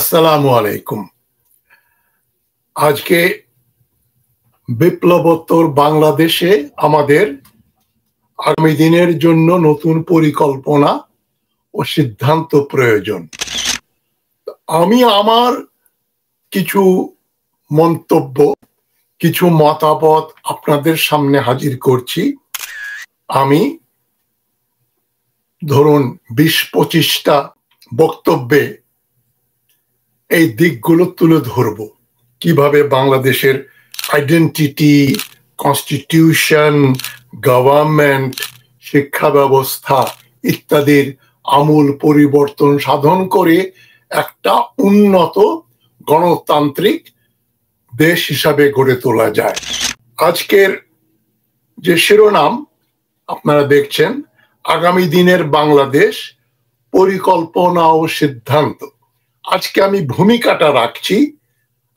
আসসালামু আলাইকুম আজকে বিপ্লবোত্তর বাংলাদেশে আমাদের আগামী দিনের জন্য নতুন পরিকল্পনা ও সিদ্ধান্ত প্রয়োজন আমি আমার কিছু মন্তব্য কিছু মতামত আপনাদের সামনে হাজির করছি আমি ধরুন বিশ পঁচিশটা বক্তব্যে এই দিকগুলো তুলে ধরব কিভাবে বাংলাদেশের আইডেন্টিটি কনস্টিটিউশন গভর্নমেন্ট শিক্ষা ব্যবস্থা ইত্যাদির আমূল পরিবর্তন সাধন করে একটা উন্নত গণতান্ত্রিক দেশ হিসাবে গড়ে তোলা যায় আজকের যে শিরোনাম আপনারা দেখছেন আগামী দিনের বাংলাদেশ পরিকল্পনা ও সিদ্ধান্ত আজকে আমি ভূমিকাটা রাখছি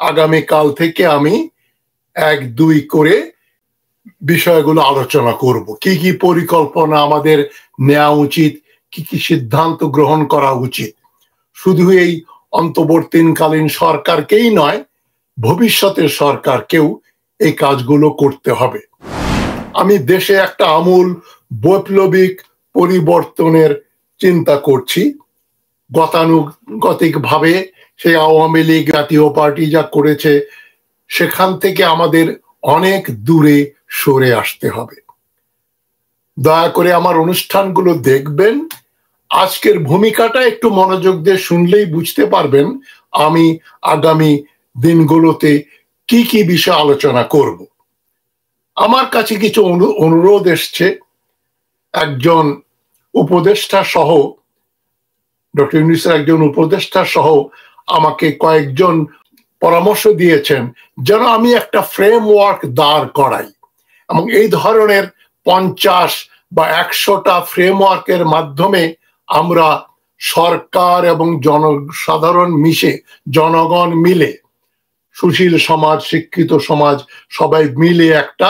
আগামীকাল থেকে আমি এক দুই করে বিষয়গুলো আলোচনা করব কি কি পরিকল্পনা আমাদের নেওয়া উচিত কি কি সিদ্ধান্ত গ্রহণ করা উচিত শুধু এই অন্তর্বর্তীকালীন সরকারকেই নয় ভবিষ্যতের সরকারকেও এই কাজগুলো করতে হবে আমি দেশে একটা আমূল বৈপ্লবিক পরিবর্তনের চিন্তা করছি গতানুগতিকভাবে সেই আওয়ামী লীগ জাতীয় পার্টি যা করেছে সেখান থেকে আমাদের অনেক দূরে সরে আসতে হবে দয়া করে আমার অনুষ্ঠানগুলো দেখবেন আজকের ভূমিকাটা একটু মনোযোগ দিয়ে শুনলেই বুঝতে পারবেন আমি আগামী দিনগুলোতে কি কি বিষয়ে আলোচনা করব আমার কাছে কিছু অনুরোধ এসছে একজন উপদেষ্টা সহ ডক্টর ইউনিসের একজন উপদেষ্টা সহ আমাকে কয়েকজন পরামর্শ দিয়েছেন যেন আমি একটা ফ্রেমওয়ার্ক দাঁড় করাই এবং এই ধরনের পঞ্চাশ বা একশোটা ফ্রেমওয়ার্কের মাধ্যমে আমরা সরকার এবং জনসাধারণ মিশে জনগণ মিলে সুশীল সমাজ শিক্ষিত সমাজ সবাই মিলে একটা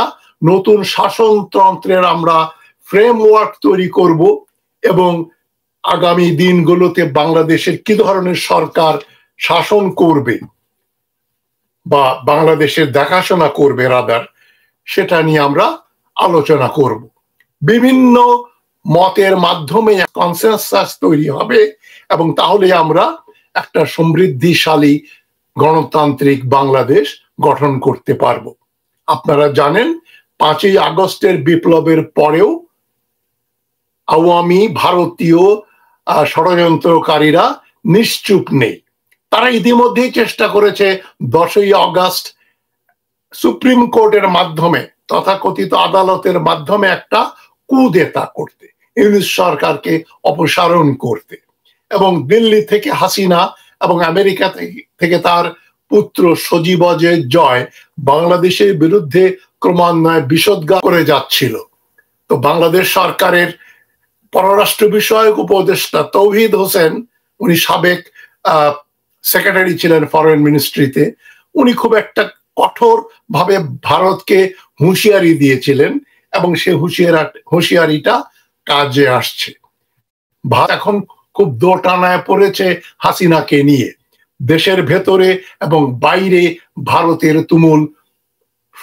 নতুন শাসনতন্ত্রের আমরা ফ্রেমওয়ার্ক তৈরি করব এবং আগামী দিনগুলোতে বাংলাদেশের কি ধরনের সরকার শাসন করবে বা বাংলাদেশের দেখাশোনা করবে রাদার সেটা নিয়ে আমরা আলোচনা করব বিভিন্ন মতের মাধ্যমে কনসেনসাস তৈরি হবে এবং তাহলে আমরা একটা সমৃদ্ধিশালী গণতান্ত্রিক বাংলাদেশ গঠন করতে পারব আপনারা জানেন পাঁচই আগস্টের বিপ্লবের পরেও আওয়ামী ভারতীয় ষড়যন্ত্রকারীরা নিশ্চুপ নেই তারা ইতিমধ্যেই চেষ্টা করেছে দশই অগাস্ট সুপ্রিম কোর্টের মাধ্যমে তথাকথিত আদালতের মাধ্যমে একটা কুদেতা করতে ইংলিশ সরকারকে অপসারণ করতে এবং দিল্লি থেকে হাসিনা এবং আমেরিকা থেকে তার পুত্র সজীব জয় বাংলাদেশের বিরুদ্ধে ক্রমান্বয়ে বিষদগা করে যাচ্ছিল তো বাংলাদেশ সরকারের পররাষ্ট্র বিষয়ক উপদেষ্টা তৌহিদ হোসেন উনি সাবেক সেক্রেটারি ছিলেন ফরেন মিনিস্ট্রিতে উনি খুব একটা কঠোর ভাবে ভারতকে হুঁশিয়ারি দিয়েছিলেন এবং সে হুঁশিয়ারা হুঁশিয়ারিটা কাজে আসছে ভারত এখন খুব দোটানায় পড়েছে হাসিনাকে নিয়ে দেশের ভেতরে এবং বাইরে ভারতের তুমুল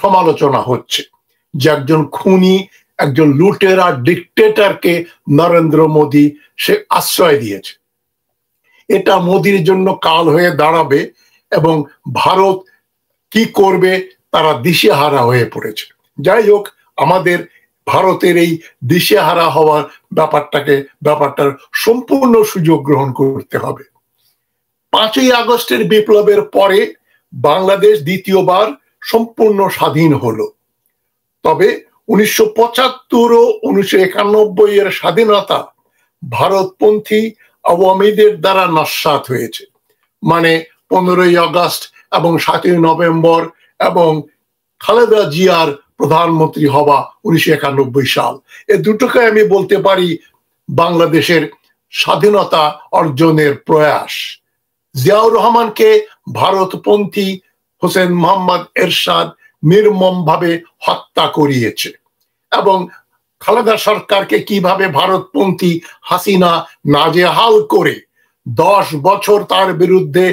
সমালোচনা হচ্ছে যে একজন খুনি একজন লুটেরা ডিকটেটারকে নরেন্দ্র মোদী সে আশ্রয় দিয়েছে এটা মোদির জন্য কাল হয়ে দাঁড়াবে এবং ভারত কি করবে তারা দিশেহারা হয়ে পড়েছে যাই হোক আমাদের ভারতের এই দিশেহারা হওয়ার ব্যাপারটাকে ব্যাপারটার সম্পূর্ণ সুযোগ গ্রহণ করতে হবে পাঁচই আগস্টের বিপ্লবের পরে বাংলাদেশ দ্বিতীয়বার সম্পূর্ণ স্বাধীন হলো তবে উনিশশো পঁচাত্তর ও উনিশশো একানব্বই এর স্বাধীনতা ভারতপন্থী আওয়ামীদের দ্বারা নস্বাত হয়েছে মানে পনেরোই আগস্ট এবং সাতই নভেম্বর এবং খালেদা জিয়ার প্রধানমন্ত্রী হওয়া উনিশশো একানব্বই সাল এ দুটোকে আমি বলতে পারি বাংলাদেশের স্বাধীনতা অর্জনের প্রয়াস জিয়াউর রহমানকে ভারতপন্থী হোসেন মোহাম্মদ এরশাদ নির্মমভাবে হত্যা করিয়েছে এবং খালেদা সরকারকে কিভাবে ভারতপন্থী হাসিনা নাজেহাল করে দশ বছর তার বিরুদ্ধে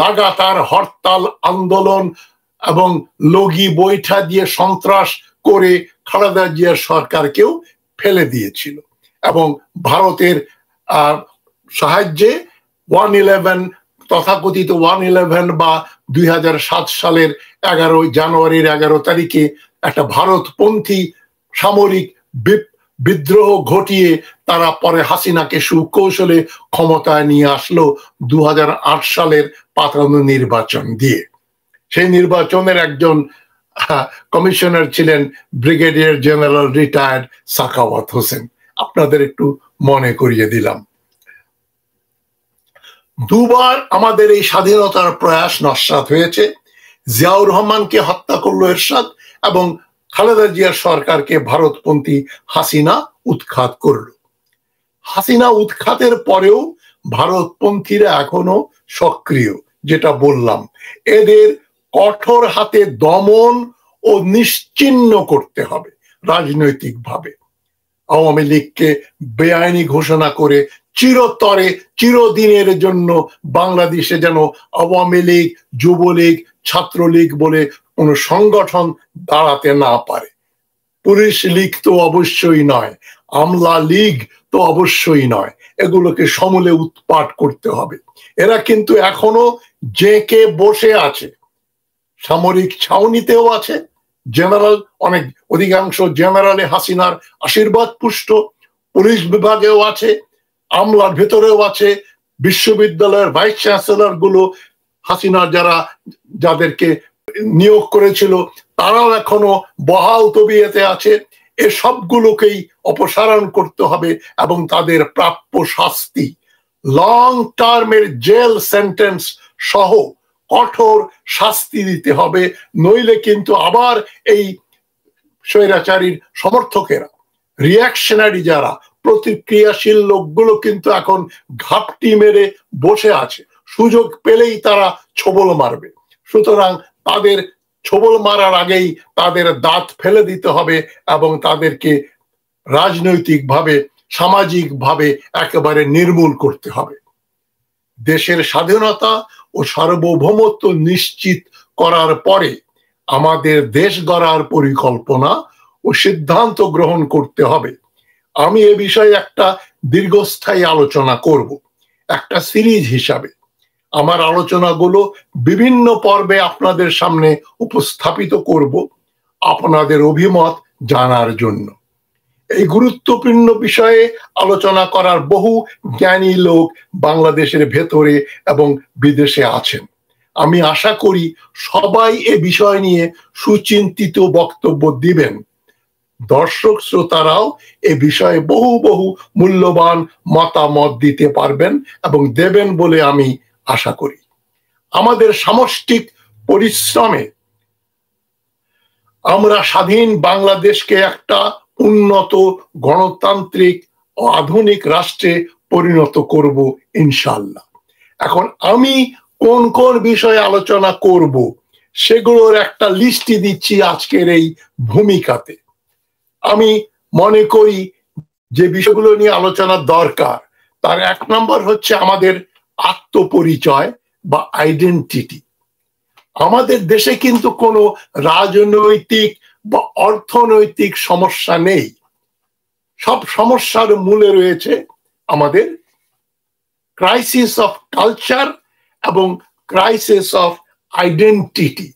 লাগাতার হরতাল আন্দোলন এবং লগি বৈঠা দিয়ে সন্ত্রাস করে খালেদা জিয়া সরকারকেও ফেলে দিয়েছিল এবং ভারতের সাহায্যে ওয়ান ইলেভেন তথাকথিত ওয়ান ইলেভেন বা দুই সালের এগারোই জানুয়ারির এগারো তারিখে একটা ভারতপন্থী সামরিক বিদ্রোহ ঘটিয়ে তারা পরে হাসিনাকে সুকৌশলে ক্ষমতায় নিয়ে আসলো দু সালের পাতানো নির্বাচন দিয়ে সেই নির্বাচনের একজন কমিশনার ছিলেন brigadier general retired Sakhawat Hossain আপনাদের একটু মনে করিয়ে দিলাম দুবার আমাদের এই স্বাধীনতার প্রয়াস নস্বাত হয়েছে জিয়াউর রহমানকে হত্যা করলো এরশাদ এবং খালেদা জিয়ার সরকারকে ভারতপন্থী হাসিনা উৎখাত করল হাসিনা উৎখাতের পরেও ভারতপন্থীরা এখনো সক্রিয় যেটা বললাম এদের কঠোর হাতে দমন ও নিশ্চিন্ন করতে হবে রাজনৈতিকভাবে আওয়ামী লীগকে বেআইনি ঘোষণা করে চিরতরে চিরদিনের জন্য বাংলাদেশে যেন আওয়ামী লীগ যুবলীগ ছাত্রলীগ বলে কোনো সংগঠন দাঁড়াতে না পারে পুলিশ লীগ তো অবশ্যই নয় আমলা লীগ তো অবশ্যই নয় এগুলোকে সমূলে উৎপাট করতে হবে এরা কিন্তু এখনো জেঁকে বসে আছে সামরিক ছাউনিতেও আছে জেনারেল অনেক অধিকাংশ জেনারেলে হাসিনার আশীর্বাদ পুষ্ট পুলিশ বিভাগেও আছে আমলার ভেতরেও আছে বিশ্ববিদ্যালয়ের ভাইস চ্যান্সেলর গুলো হাসিনার যারা যাদেরকে নিয়োগ করেছিল তারাও এখনো বহাল তবিয়েতে আছে এ সবগুলোকেই অপসারণ করতে হবে এবং তাদের প্রাপ্য শাস্তি লং টার্মের জেল সেন্টেন্স সহ কঠোর শাস্তি দিতে হবে নইলে কিন্তু আবার এই স্বৈরাচারীর সমর্থকেরা রিয়াকশনারি যারা প্রতিক্রিয়াশীল লোকগুলো কিন্তু এখন ঘাপটি মেরে বসে আছে সুযোগ পেলেই তারা ছবল মারবে সুতরাং তাদের ছবল মারার আগেই তাদের দাঁত ফেলে দিতে হবে এবং তাদেরকে রাজনৈতিকভাবে সামাজিকভাবে একেবারে নির্মূল করতে হবে দেশের স্বাধীনতা ও সার্বভৌমত্ব নিশ্চিত করার পরে আমাদের দেশ গড়ার পরিকল্পনা ও সিদ্ধান্ত গ্রহণ করতে হবে আমি এ বিষয়ে একটা দীর্ঘস্থায়ী আলোচনা করব একটা সিরিজ হিসাবে আমার আলোচনাগুলো বিভিন্ন পর্বে আপনাদের সামনে উপস্থাপিত করব আপনাদের অভিমত জানার জন্য এই গুরুত্বপূর্ণ বিষয়ে আলোচনা করার বহু জ্ঞানী লোক বাংলাদেশের ভেতরে এবং বিদেশে আছেন আমি আশা করি সবাই এ বিষয় নিয়ে সুচিন্তিত বক্তব্য দিবেন দর্শক শ্রোতারাও এ বিষয়ে বহু বহু মূল্যবান মতামত দিতে পারবেন এবং দেবেন বলে আমি আশা করি আমাদের সামষ্টিক পরিশ্রমে আমরা স্বাধীন বাংলাদেশকে একটা উন্নত গণতান্ত্রিক ও আধুনিক রাষ্ট্রে পরিণত করব ইনশাল্লাহ এখন আমি কোন কোন বিষয়ে আলোচনা করব সেগুলোর একটা লিস্টি দিচ্ছি আজকের এই ভূমিকাতে আমি মনে করি যে বিষয়গুলো নিয়ে আলোচনা দরকার তার এক নম্বর হচ্ছে আমাদের আত্মপরিচয় বা আইডেন্টিটি আমাদের দেশে কিন্তু কোনো রাজনৈতিক বা অর্থনৈতিক সমস্যা নেই সব সমস্যার মূলে রয়েছে আমাদের ক্রাইসিস অফ কালচার এবং ক্রাইসিস অফ আইডেন্টিটি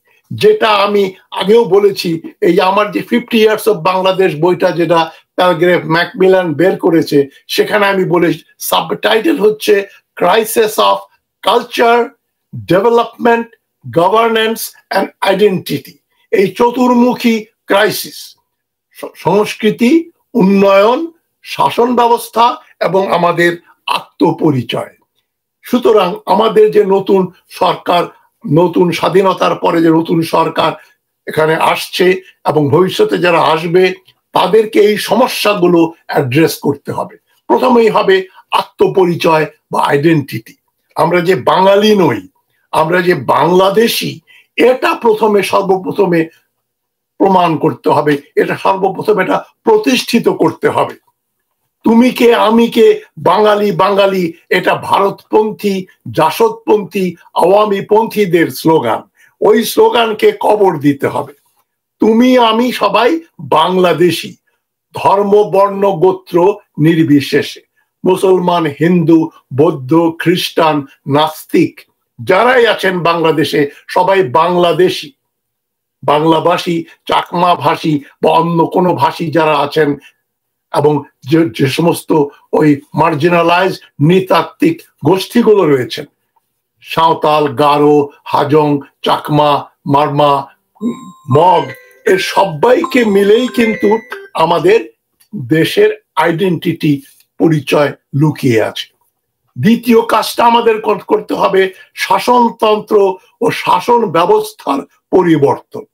যেটা আমি আগেও বলেছি এই আমার যে ফিফটি ইয়ার্স অফ বাংলাদেশ বইটা যেটা প্যারাগ্রেফ ম্যাকমিলান বের করেছে সেখানে আমি বলে সাবটাইটেল হচ্ছে crisis of culture development governance and identity এই চতুর্মুখী ক্রাইসিস সংস্কৃতি উন্নয়ন শাসন ব্যবস্থা এবং আমাদের আত্মপরিচয় সুতরাং আমাদের যে নতুন সরকার নতুন স্বাধীনতার পরে যে নতুন সরকার এখানে আসছে এবং ভবিষ্যতে যারা আসবে তাদেরকে এই সমস্যাগুলো অ্যাড্রেস করতে হবে প্রথমেই হবে আত্মপরিচয় বা আইডেন্টিটি আমরা যে বাঙালি নই আমরা যে বাংলাদেশি এটা প্রথমে সর্বপ্রথমে প্রমাণ করতে হবে এটা সর্বপ্রথম এটা প্রতিষ্ঠিত করতে হবে তুমি কে আমি কে বাঙালি বাঙালি এটা ভারতপন্থী জাসদপন্থী আওয়ামী পন্থীদের স্লোগান ওই স্লোগানকে কবর দিতে হবে তুমি আমি সবাই বাংলাদেশি ধর্ম বর্ণ গোত্র নির্বিশেষে মুসলমান হিন্দু বৌদ্ধ খ্রিস্টান নাস্তিক যারাই আছেন বাংলাদেশে সবাই বাংলাদেশী বাংলাভাষী চাকমা ভাষী বা অন্য কোনো ভাষী যারা আছেন এবং যে যে সমস্ত ওই মার্জিনালাইজ নৃতাত্ত্বিক গোষ্ঠীগুলো রয়েছেন সাঁওতাল গারো হাজং চাকমা মারমা মগ এর সবাইকে মিলেই কিন্তু আমাদের দেশের আইডেন্টিটি পরিচয় লুকিয়ে আছে দ্বিতীয় কাজটা আমাদের করতে হবে শাসনতন্ত্র ও শাসন ব্যবস্থার পরিবর্তন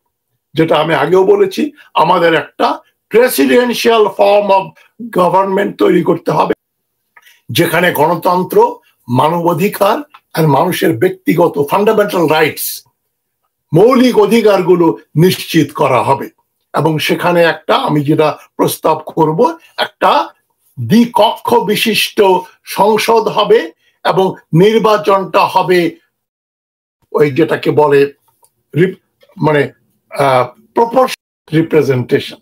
যেটা আমি আগেও বলেছি আমাদের একটা প্রেসিডেন্সিয়াল ফর্ম অব গভর্নমেন্ট তৈরি করতে হবে যেখানে গণতন্ত্র মানবাধিকার আর মানুষের ব্যক্তিগত ফান্ডামেন্টাল রাইটস মৌলিক অধিকারগুলো নিশ্চিত করা হবে এবং সেখানে একটা আমি যেটা প্রস্তাব করব একটা দ্বিকক্ষ বিশিষ্ট সংসদ হবে এবং নির্বাচনটা হবে ওই যেটাকে বলে মানে প্রপোর্শন রিপ্রেজেন্টেশন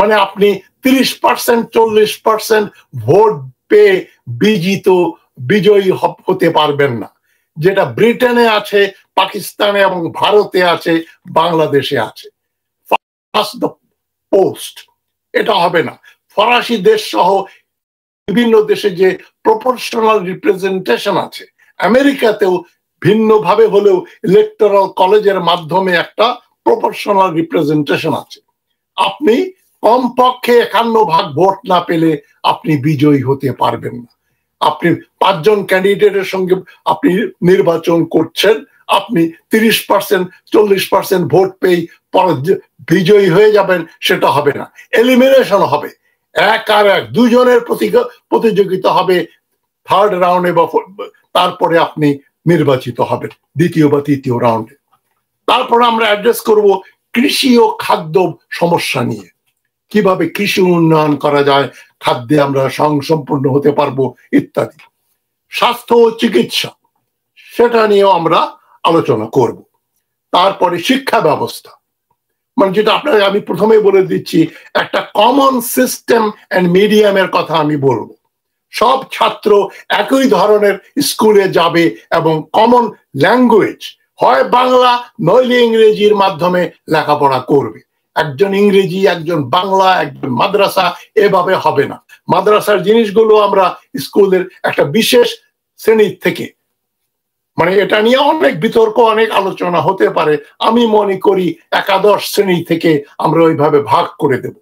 মানে আপনি তিরিশ পার্সেন্ট চল্লিশ পার্সেন্ট ভোট পেয়ে বিজিত বিজয়ী হতে পারবেন না যেটা ব্রিটেনে আছে পাকিস্তানে এবং ভারতে আছে বাংলাদেশে আছে পোস্ট এটা হবে না ফরাসি দেশ সহ বিভিন্ন দেশে যে প্রপোর্শনাল রিপ্রেজেন্টেশন আছে আমেরিকাতেও ভিন্নভাবে হলেও ইলেকটোরাল কলেজের মাধ্যমে একটা প্রপোর্শনাল রিপ্রেজেন্টেশন আছে আপনি কমপক্ষে একান্ন ভাগ ভোট না পেলে আপনি বিজয়ী হতে পারবেন না আপনি পাঁচজন ক্যান্ডিডেটের সঙ্গে আপনি নির্বাচন করছেন আপনি তিরিশ পার্সেন্ট চল্লিশ পার্সেন্ট ভোট পেয়ে বিজয়ী হয়ে যাবেন সেটা হবে না এলিমিনেশন হবে এক আর এক দুজনের প্রতিযোগিতা হবে থার্ড রাউন্ডে বা তারপরে আপনি নির্বাচিত হবেন দ্বিতীয় বা তৃতীয় রাউন্ডে তারপর আমরা অ্যাড্রেস করব কৃষি ও খাদ্য সমস্যা নিয়ে কিভাবে কৃষি উন্নয়ন করা যায় খাদ্যে আমরা সংসম্পূর্ণ হতে পারবো ইত্যাদি স্বাস্থ্য ও চিকিৎসা সেটা নিয়েও আমরা আলোচনা করব তারপরে শিক্ষা ব্যবস্থা মানে যেটা আপনাকে আমি প্রথমে বলে দিচ্ছি একটা কমন সিস্টেম অ্যান্ড মিডিয়ামের কথা আমি বলবো সব ছাত্র একই ধরনের স্কুলে যাবে এবং কমন ল্যাঙ্গুয়েজ হয় বাংলা নইলে ইংরেজির মাধ্যমে লেখাপড়া করবে একজন ইংরেজি একজন বাংলা একজন মাদ্রাসা এভাবে হবে না মাদ্রাসার জিনিসগুলো আমরা স্কুলের একটা বিশেষ শ্রেণীর থেকে মানে এটা নিয়ে অনেক বিতর্ক অনেক আলোচনা হতে পারে আমি মনে করি একাদশ শ্রেণী থেকে আমরা ওইভাবে ভাগ করে দেব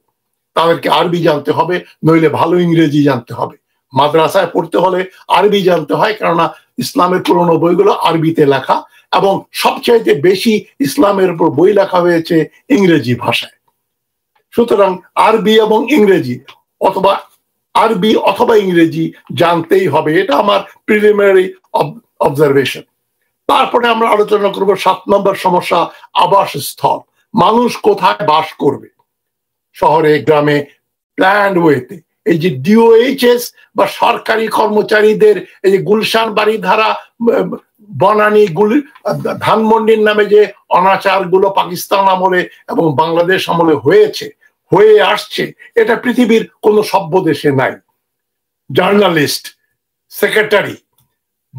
তাদেরকে আরবি জানতে হবে নইলে ভালো ইংরেজি জানতে হবে মাদ্রাসায় পড়তে হলে আরবি জানতে হয় কেননা ইসলামের পুরনো বইগুলো আরবিতে লেখা এবং সবচাইতে বেশি ইসলামের উপর বই লেখা হয়েছে ইংরেজি ভাষায় সুতরাং আরবি এবং ইংরেজি অথবা আরবি অথবা ইংরেজি জানতেই হবে এটা আমার প্রিলিমিনারি অবজারভেশন তারপরে আমরা আলোচনা করব সাত নম্বর সমস্যা আবাসস্থল মানুষ কোথায় বাস করবে শহরে গ্রামে প্ল্যান্ড ওয়েতে এই যে ডিওএইচএস বা সরকারি কর্মচারীদের এই যে গুলশান বাড়ি ধারা বনানি গুলি ধানমন্ডির নামে যে অনাচার গুলো পাকিস্তান আমলে এবং বাংলাদেশ আমলে হয়েছে হয়ে আসছে এটা পৃথিবীর কোনো সভ্য দেশে নাই journalist secretary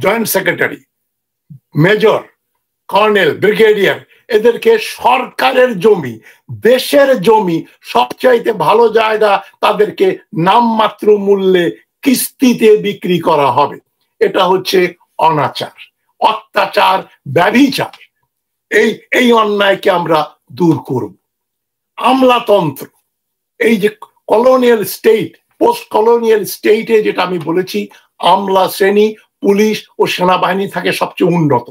joint secretary major colonel brigadier এদেরকে সরকারের জমি দেশের জমি সবচাইতে ভালো জায়গা তাদেরকে নামমাত্র মূল্যে কিস্তিতে বিক্রি করা হবে এটা হচ্ছে অনাচার অত্যাচার ব্যভিচার এই এই অন্যায়কে আমরা দূর করব আমলাতন্ত্র এই যে কলোনিয়াল স্টেট পোস্ট কলোনিয়াল স্টেটে যেটা আমি বলেছি আমলা শ্রেণী পুলিশ ও সেনাবাহিনী থাকে সবচেয়ে উন্নত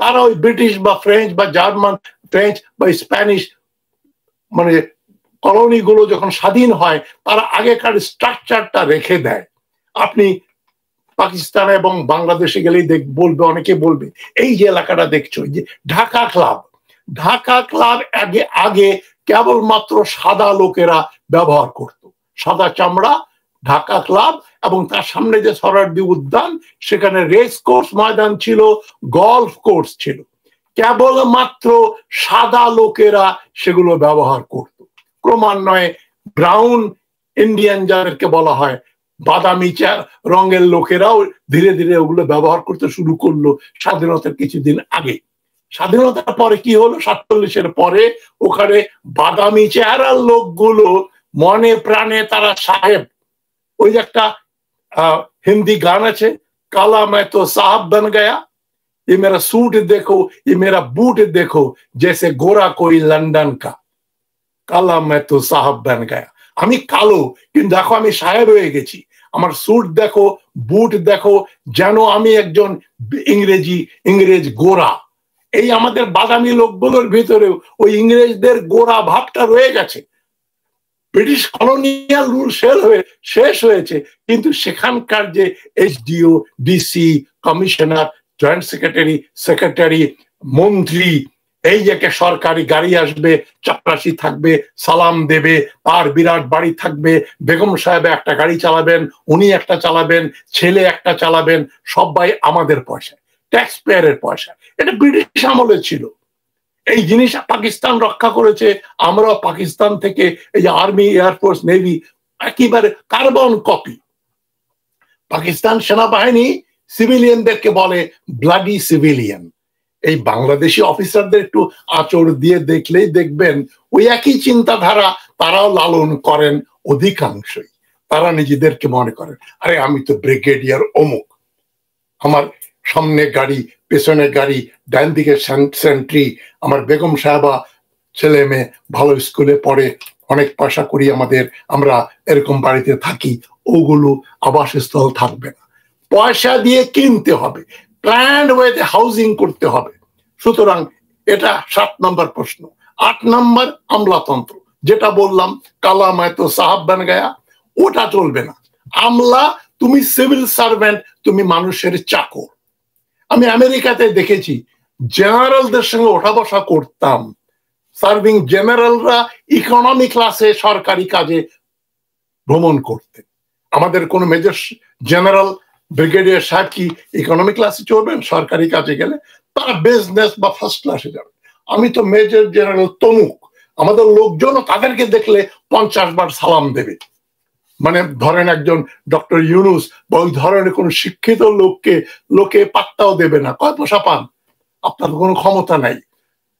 তারা ওই ব্রিটিশ বা ফ্রেঞ্চ বা জার্মান ফ্রেঞ্চ বা স্প্যানিশ মানে কলোনি গুলো যখন স্বাধীন হয় তারা আগেকার স্ট্রাকচারটা রেখে দেয় আপনি পাকিস্তান এবং বাংলাদেশে গেলেই দেখ বলবে অনেকে বলবে এই যে এলাকাটা দেখছো যে ঢাকা ক্লাব ঢাকা ক্লাব আগে আগে কেবলমাত্র সাদা লোকেরা ব্যবহার করত সাদা চামড়া ঢাকা ক্লাব এবং তার সামনে যে সরারদি উদ্যান সেখানে রেস কোর্স ময়দান ছিল গলফ কোর্স ছিল কেবল মাত্র সাদা লোকেরা সেগুলো ব্যবহার করত ক্রমান্বয়ে ব্রাউন ইন্ডিয়ান যাদেরকে বলা হয় বাদামি রঙের লোকেরাও ধীরে ধীরে ওগুলো ব্যবহার করতে শুরু করলো স্বাধীনতার কিছুদিন আগে স্বাধীনতার পরে কি হলো সাতচল্লিশের পরে ওখানে বাদামি চেহারার লোকগুলো মনে প্রাণে তারা সাহেব ওই যে একটা হিন্দি গান আছে কালা মে তো সাহাব বন গয়া ই মেরা সুট দেখো ই মেরা বুট দেখো জেসে গোরা কই লন্ডন কা কালা মায় তো সাহাব বন গয়া আমি কালো কিন্তু দেখো আমি সাহেব হয়ে গেছি আমার স্যুট দেখো বুট দেখো যেন আমি একজন ইংরেজি ইংরেজ গোরা এই আমাদের বাদামি লোকগুলোর ভিতরেও ওই ইংরেজদের গোরা ভাবটা রয়ে গেছে ব্রিটিশ কলোনিয়াল রুল শেষ হয়ে শেষ হয়েছে কিন্তু সেখানকার যে SDO DC commissioner joint secretary secretary মন্ত্রী এই যে সরকারি গাড়ি আসবে চাপরাশি থাকবে সালাম দেবে তার বিরাট বাড়ি থাকবে বেগম সাহেব একটা গাড়ি চালাবেন উনি একটা চালাবেন ছেলে একটা চালাবেন সবাই আমাদের পয়সা ট্যাক্স পেয়ারের পয়সা এটা ব্রিটিশ আমলে ছিল এই জিনিস পাকিস্তান রক্ষা করেছে আমরা পাকিস্তান থেকে এই আর্মি এয়ারফোর্স নেভি একেবারে কার্বন কপি পাকিস্তান সেনাবাহিনী সিভিলিয়ানদেরকে বলে ব্লাডি সিভিলিয়ান এই বাংলাদেশি অফিসারদের একটু আচর দিয়ে দেখলেই দেখবেন ওই একই চিন্তাধারা তারাও লালন করেন অধিকাংশই তারা নিজেদেরকে মনে করেন আরে আমি তো ব্রিগেডিয়ার অমুক আমার সামনে গাড়ি পেছনের গাড়ি ডান দিকে সেন্ট্রি আমার বেগম সাহেবা ছেলে মেয়ে ভালো স্কুলে পড়ে অনেক পয়সা করি আমাদের আমরা এরকম বাড়িতে থাকি ওগুলো আবাসস্থল থাকবে না পয়সা দিয়ে কিনতে হবে প্ল্যান্ড ওয়েতে হাউজিং করতে হবে সুতরাং এটা সাত নম্বর প্রশ্ন আট নম্বর আমলাতন্ত্র যেটা বললাম কালাম হয়তো সাহাব বান গায়া ওটা চলবে না আমলা তুমি সিভিল সার্ভেন্ট তুমি মানুষের চাকর আমি আমেরিকাতে দেখেছি জেনারেলদের সঙ্গে ওঠা বসা করতাম সার্ভিং জেনারেলরা ইকোনমি ক্লাসে সরকারি কাজে ভ্রমণ করতেন আমাদের কোন মেজর জেনারেল ব্রিগেডিয়ার সাহেব কি ইকোনমি ক্লাসে চলবেন সরকারি কাজে গেলে তারা বিজনেস বা ফার্স্ট ক্লাসে যাবেন আমি তো মেজর জেনারেল তমুক আমাদের লোকজনও তাদেরকে দেখলে পঞ্চাশ বার সালাম দেবে মানে ধরেন একজন ডক্টর ইউনুস বা ওই ধরনের কোন শিক্ষিত লোককে লোকে পাত্তাও দেবে না কয় পয়সা পান আপনার কোনো ক্ষমতা নাই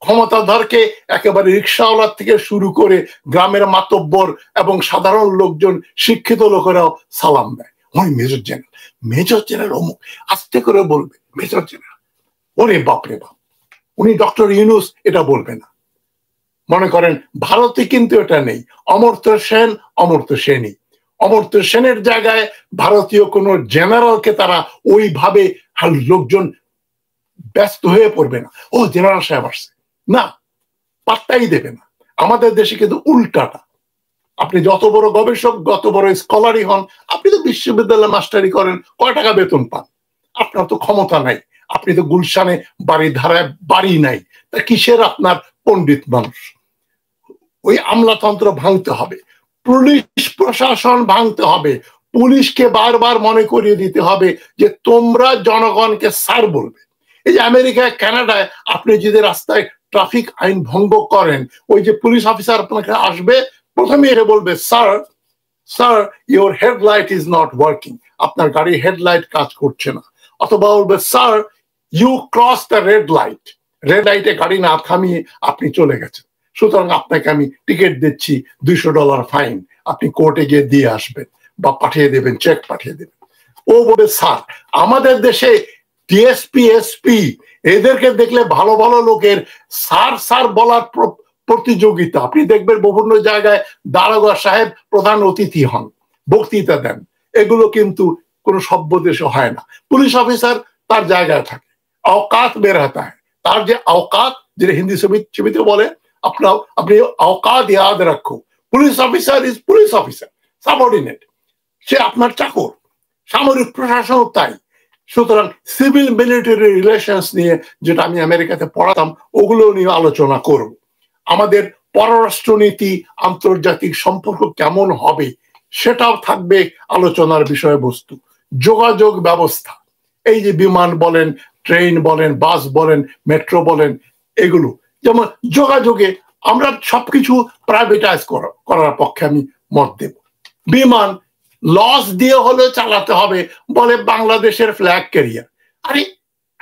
ক্ষমতা ধরকে একেবারে রিক্সাওয়ালার থেকে শুরু করে গ্রামের মাতব্বর এবং সাধারণ লোকজন শিক্ষিত লোকেরাও সালাম দেয় ওই মেজর জেনারেল মেজর জেনারেল অমুক আস্তে করে বলবে মেজর জেনারেল ওরে বাপরে বাপ উনি ডক্টর ইউনুস এটা বলবে না মনে করেন ভারতে কিন্তু এটা নেই অমর্ত্য সেন অমর্ত্য সেনই অমর্ত্য সেনের জায়গায় ভারতীয় কোন জেনারেলকে তারা ওইভাবে লোকজন ব্যস্ত হয়ে পড়বে না ও জেনারেল সাহেব আসছে না পাত্তাই দেবে না আমাদের দেশে কিন্তু উল্টাটা আপনি যত বড় গবেষক যত বড় স্কলারই হন আপনি তো বিশ্ববিদ্যালয়ে মাস্টারি করেন কয় টাকা বেতন পান আপনার তো ক্ষমতা নাই আপনি তো গুলশানে বাড়ির ধারায় বাড়ি নাই তা কিসের আপনার পণ্ডিত মানুষ ওই আমলাতন্ত্র ভাঙতে হবে পুলিশ প্রশাসন ভাঙতে হবে পুলিশকে বারবার মনে করিয়ে দিতে হবে যে তোমরা জনগণকে স্যার বলবে এই যে আমেরিকায় কানাডায় আপনি যদি রাস্তায় ট্রাফিক আইন ভঙ্গ করেন ওই যে পুলিশ অফিসার আপনাকে আসবে প্রথমে এটা বলবে sir sir your headlight is not working আপনার গাড়ির হেডলাইট কাজ করছে না অথবা বলবে sir you cross the red light red লাইটে গাড়ি না থামিয়ে আপনি চলে গেছেন সুতরাং আপনাকে আমি টিকিট দিচ্ছি দুইশো ডলার ফাইন আপনি কোর্টে গিয়ে দিয়ে আসবেন বা পাঠিয়ে দেবেন চেক পাঠিয়ে দেবেন ও বলে স্যার আমাদের দেশে টিএসপি এসপি এদেরকে দেখলে ভালো ভালো লোকের সার সার বলার প্রতিযোগিতা আপনি দেখবেন বিভিন্ন জায়গায় দারোগা সাহেব প্রধান অতিথি হন বক্তৃতা দেন এগুলো কিন্তু কোন সভ্য দেশে হয় না পুলিশ অফিসার তার জায়গায় থাকে অকাত বের হতা তার যে অকাত যেটা হিন্দি সমিতি বলে अपना अपनी औकात police officer is police officer subordinate সে আপনার চাকর সামরিক তাই সুতরাং সিভিল মিলিটারি রিলেশনস নিয়ে যেটা আমি আমেরিকাতে পড়াতাম ওগুলো নিয়ে আলোচনা করব আমাদের পররাষ্ট্রনীতি আন্তর্জাতিক সম্পর্ক কেমন হবে সেটাও থাকবে আলোচনার বিষয়বস্তু যোগাযোগ ব্যবস্থা এই যে বিমান বলেন ট্রেন বলেন বাস বলেন মেট্রো বলেন এগুলো যেমন যোগাযোগে আমরা সবকিছু প্রাইভেটাইজ করার পক্ষে আমি মত দেব বিমান লস দিয়ে হলে চালাতে হবে বলে বাংলাদেশের ফ্ল্যাগ ক্যারিয়ার আরে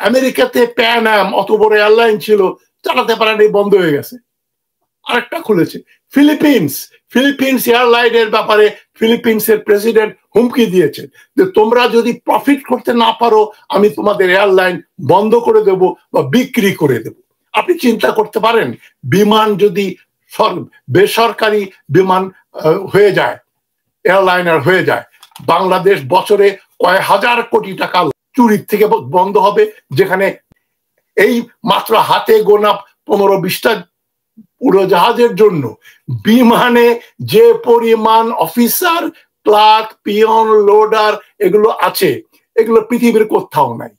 আমেরিকাতে প্যান অ্যাম অত বড় এয়ারলাইন ছিল চালাতে পারেনি বন্ধ হয়ে গেছে আরেকটা খুলেছে ফিলিপিন্স ফিলিপিন্স এয়ারলাইনের ব্যাপারে ফিলিপিন্সের প্রেসিডেন্ট হুমকি দিয়েছে যে তোমরা যদি প্রফিট করতে না পারো আমি তোমাদের এয়ারলাইন বন্ধ করে দেব বা বিক্রি করে দেবো আপনি চিন্তা করতে পারেন বিমান যদি বেসরকারি বিমান হয়ে যায় এয়ারলাইনার হয়ে যায় বাংলাদেশ বছরে কয়েক হাজার কোটি টাকা চুরির থেকে বন্ধ হবে যেখানে এই মাত্র হাতে গোনা পনেরো বিশটা উড়োজাহাজের জন্য বিমানে যে পরিমাণ অফিসার ক্লার্ক পিয়ন লোডার এগুলো আছে এগুলো পৃথিবীর কোথাও নাই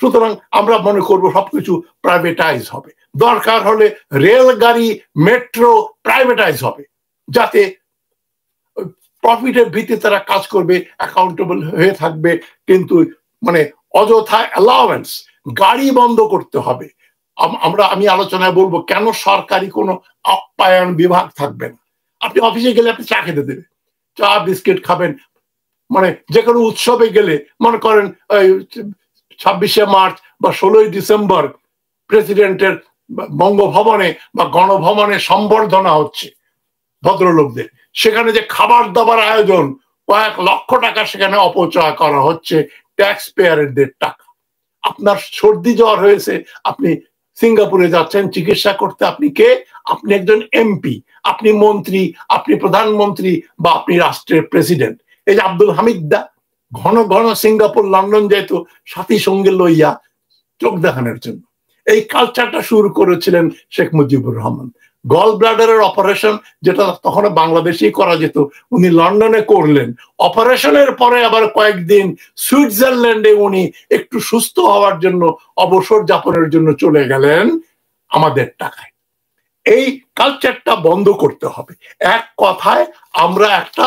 সুতরাং আমরা মনে করব সবকিছু প্রাইভেটাইজ হবে দরকার হলে রেলগাড়ি মেট্রো প্রাইভেটাইজ হবে যাতে প্রফিটের ভিত্তিতে তারা কাজ করবে অ্যাকাউন্টেবল হয়ে থাকবে কিন্তু মানে অযথা অ্যালাওয়েন্স গাড়ি বন্ধ করতে হবে আমরা আমি আলোচনায় বলবো কেন সরকারি কোনো আপ্যায়ন বিভাগ থাকবে না আপনি অফিসে গেলে আপনি চা খেতে দেবে চা বিস্কিট খাবেন মানে যে কোনো উৎসবে গেলে মনে করেন ছাব্বিশে মার্চ বা ষোলোই ডিসেম্বর প্রেসিডেন্টের বঙ্গভবনে বা গণভবনে সম্বর্ধনা হচ্ছে ভদ্রলোকদের সেখানে যে খাবার দাবার আয়োজন কয়েক লক্ষ টাকা সেখানে অপচয় করা হচ্ছে ট্যাক্স পেয়ারের টাকা আপনার সর্দি জ্বর হয়েছে আপনি সিঙ্গাপুরে যাচ্ছেন চিকিৎসা করতে আপনি কে আপনি একজন এমপি আপনি মন্ত্রী আপনি প্রধানমন্ত্রী বা আপনি রাষ্ট্রের প্রেসিডেন্ট এই যে আব্দুল হামিদ দা ঘন ঘন সিঙ্গাপুর লন্ডন যেত সাথী সঙ্গে লইয়া চোখ দেখানোর জন্য এই কালচারটা শুরু করেছিলেন শেখ মুজিবুর রহমান গল ব্লাডারের অপারেশন যেটা তখন বাংলাদেশেই করা যেত উনি লন্ডনে করলেন অপারেশনের পরে আবার কয়েকদিন সুইজারল্যান্ডে উনি একটু সুস্থ হওয়ার জন্য অবসর যাপনের জন্য চলে গেলেন আমাদের টাকায় এই কালচারটা বন্ধ করতে হবে এক কথায় আমরা একটা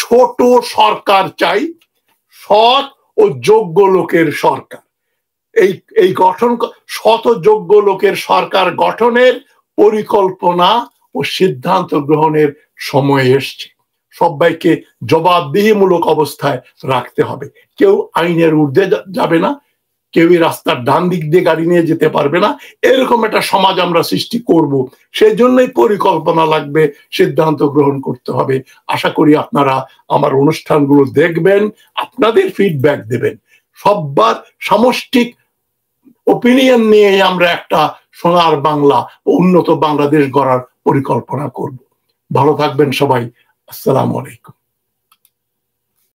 ছোট সরকার চাই সৎ ও যোগ্য লোকের সরকার এই এই গঠন শত যোগ্য লোকের সরকার গঠনের পরিকল্পনা ও সিদ্ধান্ত গ্রহণের সময় এসছে সবাইকে জবাবদিহিমূলক অবস্থায় রাখতে হবে কেউ আইনের ঊর্ধ্বে যাবে না কেউই রাস্তার ডান দিক দিয়ে গাড়ি নিয়ে যেতে পারবে না এরকম একটা সমাজ আমরা সৃষ্টি করব সেই জন্যই পরিকল্পনা লাগবে সিদ্ধান্ত গ্রহণ করতে হবে আশা করি আপনারা আমার অনুষ্ঠানগুলো দেখবেন আপনাদের ফিডব্যাক দেবেন সব্বার সামষ্টিক ওপিনিয়ন নিয়ে আমরা একটা সোনার বাংলা উন্নত বাংলাদেশ গড়ার পরিকল্পনা করব ভালো থাকবেন সবাই আসসালামু আলাইকুম